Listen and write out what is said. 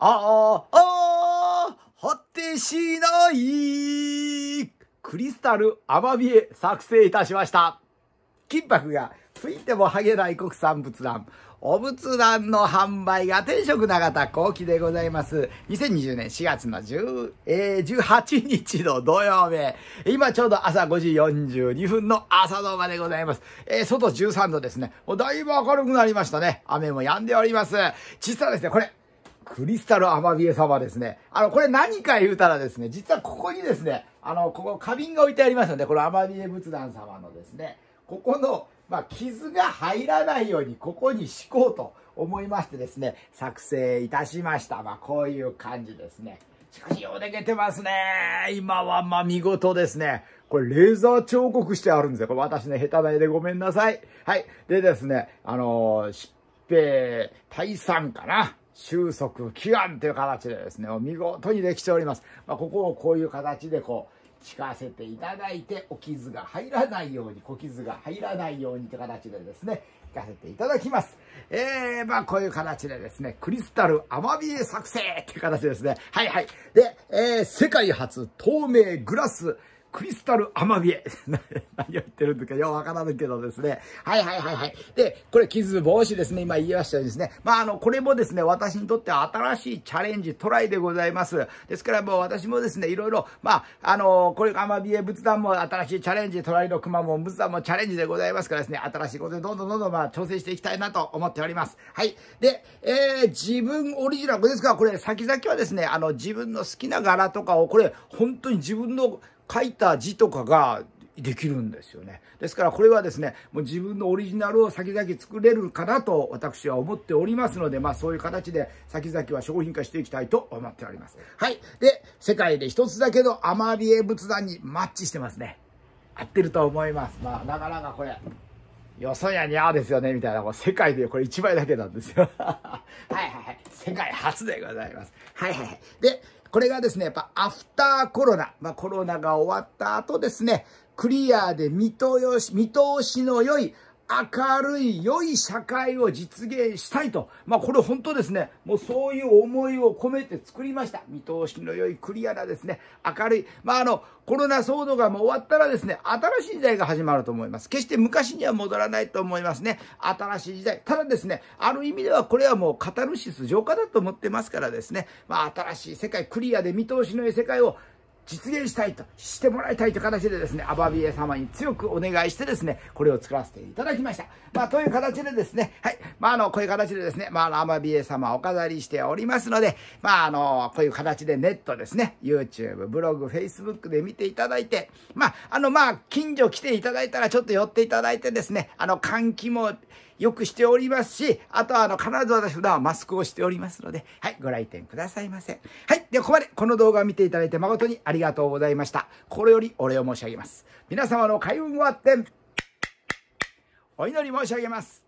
ああ、ああ、果てしないクリスタルアマビエ作成いたしました。金箔がついても剥げない国産仏壇。お仏壇の販売が天職永田後期でございます。2020年4月の10、えー、18日の土曜日。今ちょうど朝5時42分の朝の場でございます。えー、外13度ですね。もうだいぶ明るくなりましたね。雨も止んでおります。実はですね、これ、クリスタルアマビエ様ですね。あの、これ何か言うたらですね、実はここにですね、あの、ここ花瓶が置いてありますので、このアマビエ仏壇様のですね、ここの、まあ、傷が入らないように、ここに敷こうと思いましてですね、作成いたしました。まあ、こういう感じですね。しかし、おでけてますね。今は、ま、見事ですね。これ、レーザー彫刻してあるんですよ。これ、私ね、下手な絵でごめんなさい。はい。でですね、あのー、疾病退散かな。収束祈願という形でですね、見事にできております。まあ、ここをこういう形でこう、聞かせていただいて、お傷が入らないように、小傷が入らないようにという形でですね、聞かせていただきます。えー、まあ、こういう形でですね、クリスタルアマビエ作成という形ですね。はいはい。で、えー、世界初透明グラス、クリスタルアマビエ。何を言ってるんですかようわからないけどですね。はいはいはいはい。で、これ傷防止ですね。今言いましたようにですね。まああの、これもですね、私にとって新しいチャレンジ、トライでございます。ですからもう私もですね、いろいろ、まあ、あの、これアマビエ仏壇も新しいチャレンジ、トライの熊も仏壇もチャレンジでございますからですね、新しいことでどんどんどんどんまあ挑戦していきたいなと思っております。はい。で、えー、自分オリジナルですこれ先々はですね、あの、自分の好きな柄とかを、これ本当に自分の書いた字とかができるんですよね。ですからこれはですね、もう自分のオリジナルを先々作れるかなと私は思っておりますので、まあそういう形で先々は商品化していきたいと思っております。はい。で、世界で一つだけのアマビエ仏壇にマッチしてますね。合ってると思います。まあなかなかこれ。よそやにゃーですよね、みたいな、こう世界でこれ1枚だけなんですよ。はいはいはい。世界初でございます。はいはいはい。で、これがですね、やっぱアフターコロナ、まあコロナが終わった後ですね、クリアで見通し、見通しの良い明るい良い社会を実現したいと。まあこれ本当ですね、もうそういう思いを込めて作りました。見通しの良いクリアなですね、明るい。まああの、コロナ騒動がもう終わったらですね、新しい時代が始まると思います。決して昔には戻らないと思いますね。新しい時代。ただですね、ある意味ではこれはもうカタルシス浄化だと思ってますからですね、まあ新しい世界、クリアで見通しの良い世界を実現したいとしてもらいたいという形でですね、アバビエ様に強くお願いしてですね、これを作らせていただきました。まあ、という形でですね、はい、まあ、あの、こういう形でですね、まあ、あの、アバビエ様お飾りしておりますので、まあ、あの、こういう形でネットですね、YouTube、ブログ、Facebook で見ていただいて、まあ、あの、まあ、近所来ていただいたらちょっと寄っていただいてですね、あの、換気も、よくしておりますし、あとはあの、必ず私普段はマスクをしておりますので、はい、ご来店くださいませ。はい、ではここまでこの動画を見ていただいて誠にありがとうございました。心よりお礼を申し上げます。皆様の開運をあってお祈り申し上げます。